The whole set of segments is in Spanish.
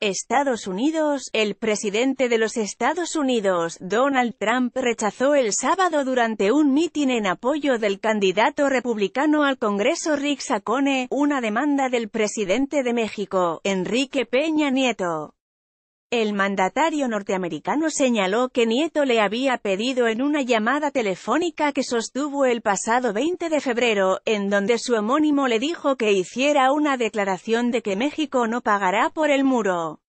Estados Unidos, el presidente de los Estados Unidos, Donald Trump, rechazó el sábado durante un mitin en apoyo del candidato republicano al Congreso Rick Sacone, una demanda del presidente de México, Enrique Peña Nieto. El mandatario norteamericano señaló que Nieto le había pedido en una llamada telefónica que sostuvo el pasado 20 de febrero, en donde su homónimo le dijo que hiciera una declaración de que México no pagará por el muro.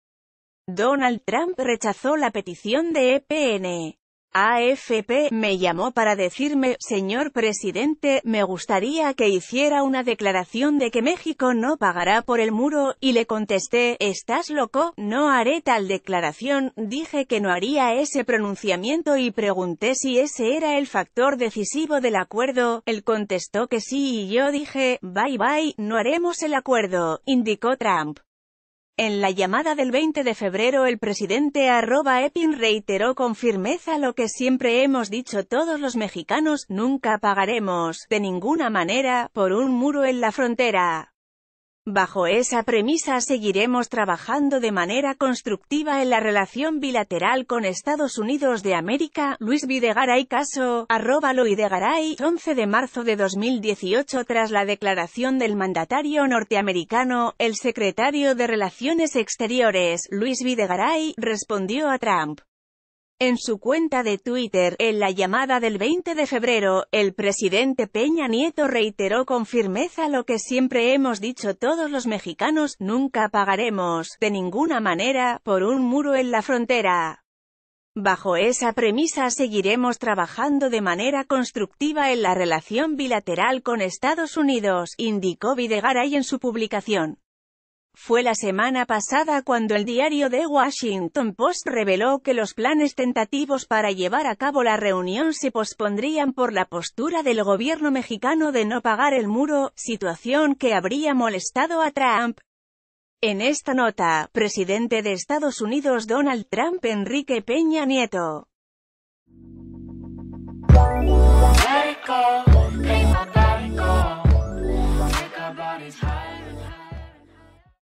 Donald Trump rechazó la petición de EPN. AFP me llamó para decirme, señor presidente, me gustaría que hiciera una declaración de que México no pagará por el muro, y le contesté, ¿estás loco? No haré tal declaración, dije que no haría ese pronunciamiento y pregunté si ese era el factor decisivo del acuerdo, él contestó que sí y yo dije, bye bye, no haremos el acuerdo, indicó Trump. En la llamada del 20 de febrero el presidente arroba Epin reiteró con firmeza lo que siempre hemos dicho todos los mexicanos, nunca pagaremos, de ninguna manera, por un muro en la frontera. Bajo esa premisa seguiremos trabajando de manera constructiva en la relación bilateral con Estados Unidos de América, Luis Videgaray Caso, arroba Luis 11 de marzo de 2018 Tras la declaración del mandatario norteamericano, el secretario de Relaciones Exteriores, Luis Videgaray, respondió a Trump. En su cuenta de Twitter, en la llamada del 20 de febrero, el presidente Peña Nieto reiteró con firmeza lo que siempre hemos dicho todos los mexicanos, nunca pagaremos, de ninguna manera, por un muro en la frontera. Bajo esa premisa seguiremos trabajando de manera constructiva en la relación bilateral con Estados Unidos, indicó Videgaray en su publicación. Fue la semana pasada cuando el diario The Washington Post reveló que los planes tentativos para llevar a cabo la reunión se pospondrían por la postura del gobierno mexicano de no pagar el muro, situación que habría molestado a Trump. En esta nota, presidente de Estados Unidos Donald Trump Enrique Peña Nieto.